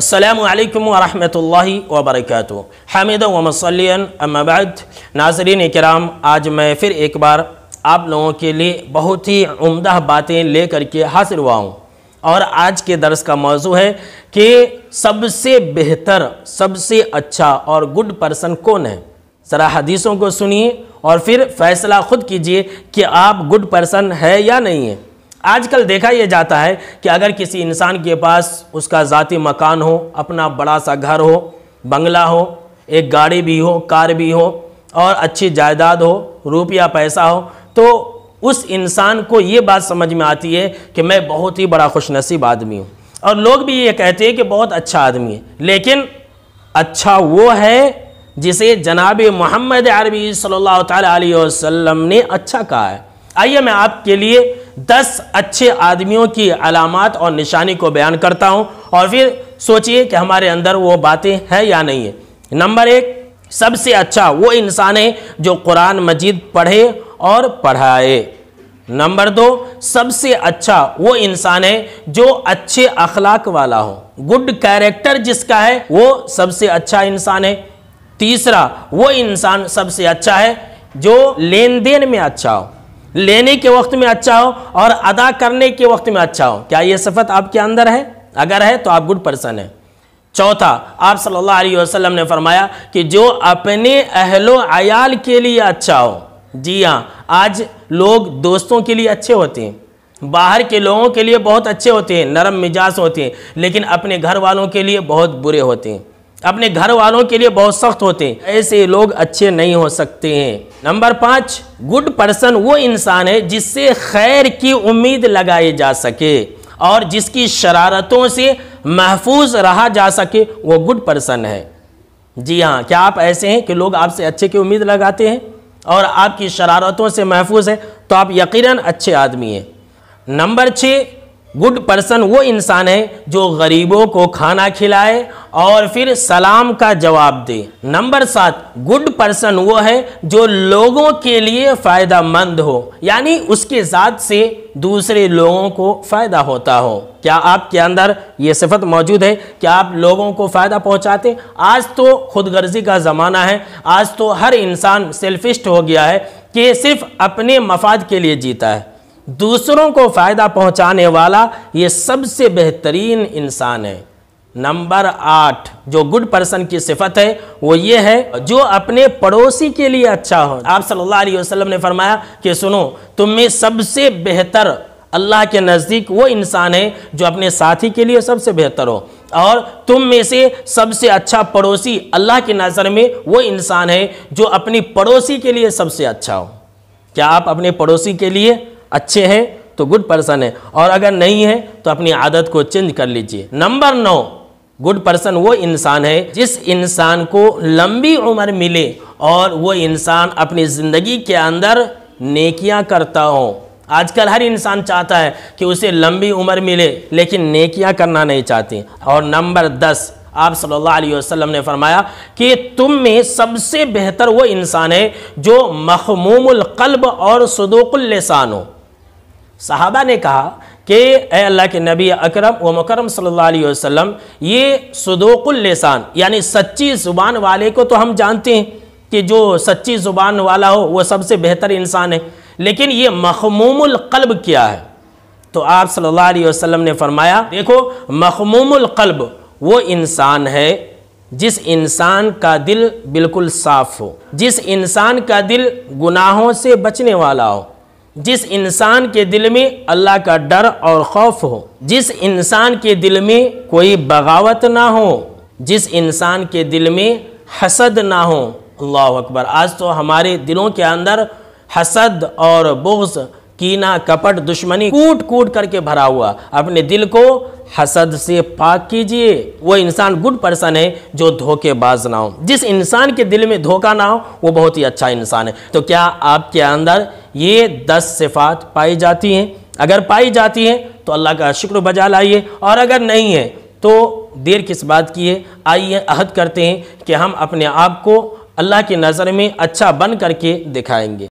السلام علیکم ورحمۃ اللہ وبرکاتہ حامد اما بعد ناظرین کرام آج میں پھر ایک بار آپ لوگوں کے لیے بہت ہی عمدہ باتیں لے کر کے حاصل ہوا ہوں اور آج کے درس کا موضوع ہے کہ سب سے بہتر سب سے اچھا اور گڈ پرسن کون ہے ذرا حدیثوں کو سنیے اور پھر فیصلہ خود کیجئے کہ آپ گڈ پرسن ہے یا نہیں ہے آج کل دیکھا یہ جاتا ہے کہ اگر کسی انسان کے پاس اس کا ذاتی مکان ہو اپنا بڑا سا گھر ہو بنگلہ ہو ایک گاڑی بھی ہو کار بھی ہو اور اچھی جائیداد ہو روپیہ پیسہ ہو تو اس انسان کو یہ بات سمجھ میں آتی ہے کہ میں بہت ہی بڑا خوش نصیب آدمی ہوں اور لوگ بھی یہ کہتے ہیں کہ بہت اچھا آدمی ہے لیکن اچھا وہ ہے جسے جناب محمد عربی صلی اللہ تعالیٰ علیہ وسلم نے اچھا کہا ہے آئیے میں آپ کے لیے دس اچھے آدمیوں کی علامات اور نشانی کو بیان کرتا ہوں اور پھر سوچئے کہ ہمارے اندر وہ باتیں ہیں یا نہیں ہیں نمبر ایک سب سے اچھا وہ انسان ہے جو قرآن مجید پڑھے اور پڑھائے نمبر دو سب سے اچھا وہ انسان ہے جو اچھے اخلاق والا ہو گڈ کیریکٹر جس کا ہے وہ سب سے اچھا انسان ہے تیسرا وہ انسان سب سے اچھا ہے جو لین دین میں اچھا ہو لینے کے وقت میں اچھا ہو اور ادا کرنے کے وقت میں اچھا ہو کیا یہ صفت آپ کے اندر ہے اگر ہے تو آپ گڈ پرسن ہیں چوتھا آپ صلی اللہ علیہ وسلم نے فرمایا کہ جو اپنے اہل و عیال کے لیے اچھا ہو جی ہاں آج لوگ دوستوں کے لیے اچھے ہوتے ہیں باہر کے لوگوں کے لیے بہت اچھے ہوتے ہیں نرم مزاج ہوتے ہیں لیکن اپنے گھر والوں کے لیے بہت برے ہوتے ہیں اپنے گھر والوں کے لیے بہت سخت ہوتے ہیں ایسے لوگ اچھے نہیں ہو سکتے ہیں نمبر پانچ گڈ پرسن وہ انسان ہے جس سے خیر کی امید لگائی جا سکے اور جس کی شرارتوں سے محفوظ رہا جا سکے وہ گڈ پرسن ہے جی ہاں کیا آپ ایسے ہیں کہ لوگ آپ سے اچھے کی امید لگاتے ہیں اور آپ کی شرارتوں سے محفوظ ہے تو آپ یقیناً اچھے آدمی ہیں نمبر چھ گڈ پرسن وہ انسان ہے جو غریبوں کو کھانا کھلائے اور پھر سلام کا جواب دے نمبر سات گڈ پرسن وہ ہے جو لوگوں کے لیے فائدہ مند ہو یعنی اس کے ذات سے دوسرے لوگوں کو فائدہ ہوتا ہو کیا آپ کے اندر یہ صفت موجود ہے کہ آپ لوگوں کو فائدہ پہنچاتے آج تو خود غرضی کا زمانہ ہے آج تو ہر انسان سیلفشٹ ہو گیا ہے کہ صرف اپنے مفاد کے لیے جیتا ہے دوسروں کو فائدہ پہنچانے والا یہ سب سے بہترین انسان ہے نمبر آٹھ جو گڈ پرسن کی صفت ہے وہ یہ ہے جو اپنے پڑوسی کے لیے اچھا ہو آپ صلی اللہ علیہ وسلم نے فرمایا کہ سنو تم میں سب سے بہتر اللہ کے نزدیک وہ انسان ہے جو اپنے ساتھی کے لیے سب سے بہتر ہو اور تم میں سے سب سے اچھا پڑوسی اللہ کی نظر میں وہ انسان ہے جو اپنی پڑوسی کے لیے سب سے اچھا ہو کیا آپ اپنے پڑوسی کے لیے اچھے ہیں تو گڈ پرسن ہے اور اگر نہیں ہے تو اپنی عادت کو چینج کر لیجئے نمبر نو گڈ پرسن وہ انسان ہے جس انسان کو لمبی عمر ملے اور وہ انسان اپنی زندگی کے اندر نیکیاں کرتا ہوں آج کل ہر انسان چاہتا ہے کہ اسے لمبی عمر ملے لیکن نیکیاں کرنا نہیں چاہتے اور نمبر دس آپ صلی اللہ علیہ وسلم نے فرمایا کہ تم میں سب سے بہتر وہ انسان ہے جو مخموم القلب اور صدوق اللسان ہو صحابہ نے کہا کہ اے اللہ کے نبی اکرم و مکرم صلی اللہ علیہ وسلم یہ صدوق اللسان یعنی سچی زبان والے کو تو ہم جانتے ہیں کہ جو سچی زبان والا ہو وہ سب سے بہتر انسان ہے لیکن یہ مخموم القلب کیا ہے تو آپ صلی اللہ علیہ وسلم نے فرمایا دیکھو مخموم القلب وہ انسان ہے جس انسان کا دل بالکل صاف ہو جس انسان کا دل گناہوں سے بچنے والا ہو جس انسان کے دل میں اللہ کا ڈر اور خوف ہو جس انسان کے دل میں کوئی بغاوت نہ ہو جس انسان کے دل میں حسد نہ ہو اللہ اکبر آج تو ہمارے دلوں کے اندر حسد اور بغض کینہ کپٹ دشمنی کوٹ کوٹ کر کے بھرا ہوا اپنے دل کو حسد سے پاک کیجئے وہ انسان گڈ پرسن ہے جو دھوکے باز نہ ہو جس انسان کے دل میں دھوکہ نہ ہو وہ بہت ہی اچھا انسان ہے تو کیا آپ کے اندر یہ دس صفات پائی جاتی ہیں اگر پائی جاتی ہیں تو اللہ کا شکر بجا لائیے اور اگر نہیں ہے تو دیر کس بات کی ہے آئیے عہد کرتے ہیں کہ ہم اپنے آپ کو اللہ کی نظر میں اچھا بن کر کے دکھائیں گے